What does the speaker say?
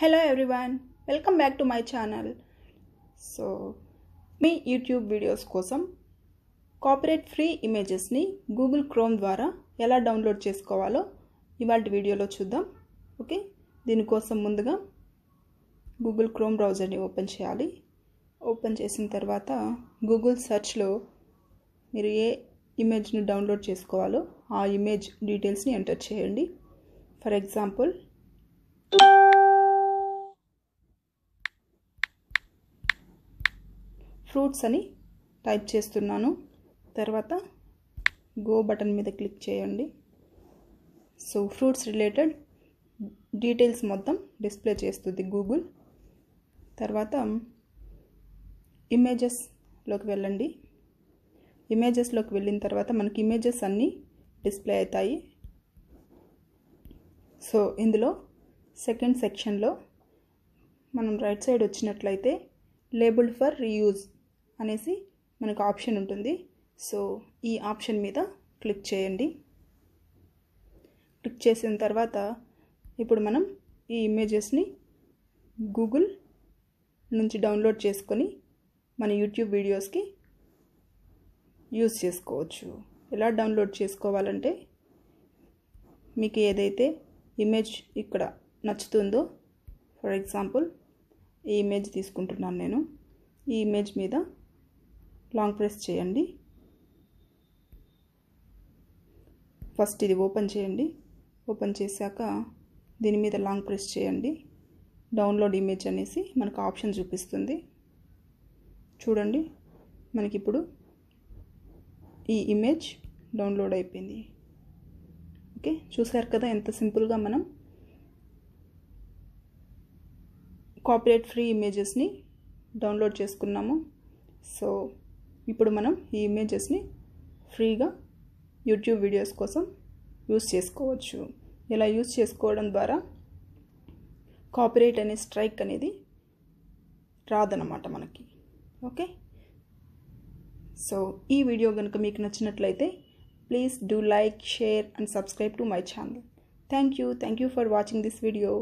hello everyone welcome back to my channel so మీ YouTube videos కోసం copyright free ఇమేజెస్ని Google Chrome ద్వారా ఎలా డౌన్లోడ్ చేసుకోవాలో ఇవాళ వీడియోలో చూద్దాం ఓకే దీనికోసం ముందుగా గూగుల్ క్రోమ్ బ్రౌజర్ని ఓపెన్ చేయాలి ఓపెన్ చేసిన తర్వాత గూగుల్ సెర్చ్లో మీరు ఏ ఇమేజ్ని డౌన్లోడ్ చేసుకోవాలో ఆ ఇమేజ్ డీటెయిల్స్ని ఎంటర్ చేయండి ఫర్ ఎగ్జాంపుల్ ఫ్రూట్స్ అని టైప్ చేస్తున్నాను తర్వాత గో బటన్ మీద క్లిక్ చేయండి సో ఫ్రూట్స్ రిలేటెడ్ డీటెయిల్స్ మొత్తం డిస్ప్లే చేస్తుంది గూగుల్ తర్వాత ఇమేజెస్లోకి వెళ్ళండి ఇమేజెస్లోకి వెళ్ళిన తర్వాత మనకి ఇమేజెస్ అన్నీ డిస్ప్లే అవుతాయి సో ఇందులో సెకండ్ సెక్షన్లో మనం రైట్ సైడ్ వచ్చినట్లయితే లేబుల్ ఫర్ రీయూజ్ అనేసి మనకు ఆప్షన్ ఉంటుంది సో ఈ ఆప్షన్ మీద క్లిక్ చేయండి క్లిక్ చేసిన తర్వాత ఇప్పుడు మనం ఈ ఇమేజెస్ని గూగుల్ నుంచి డౌన్లోడ్ చేసుకొని మన యూట్యూబ్ వీడియోస్కి యూస్ చేసుకోవచ్చు ఎలా డౌన్లోడ్ చేసుకోవాలంటే మీకు ఏదైతే ఇమేజ్ ఇక్కడ నచ్చుతుందో ఫర్ ఎగ్జాంపుల్ ఈ ఇమేజ్ తీసుకుంటున్నాను నేను ఈ ఇమేజ్ మీద లాంగ్ ప్రెస్ చేయండి ఫస్ట్ ఇది ఓపెన్ చేయండి ఓపెన్ చేశాక దీని మీద లాంగ్ ప్రెస్ చేయండి డౌన్లోడ్ ఇమేజ్ అనేసి మనకు ఆప్షన్ చూపిస్తుంది చూడండి మనకిప్పుడు ఈ ఇమేజ్ డౌన్లోడ్ అయిపోయింది ఓకే చూసారు కదా ఎంత సింపుల్గా మనం కాపీరైట్ ఫ్రీ ఇమేజెస్ని డౌన్లోడ్ చేసుకున్నాము సో ఇప్పుడు మనం ఈ ఇమేజెస్ని ఫ్రీగా యూట్యూబ్ వీడియోస్ కోసం యూస్ చేసుకోవచ్చు ఇలా యూస్ చేసుకోవడం ద్వారా కాపీరేట్ అనే స్ట్రైక్ అనేది రాదనమాట మనకి ఓకే సో ఈ వీడియో కనుక మీకు నచ్చినట్లయితే please do like share and subscribe to my channel thank you thank you for watching this video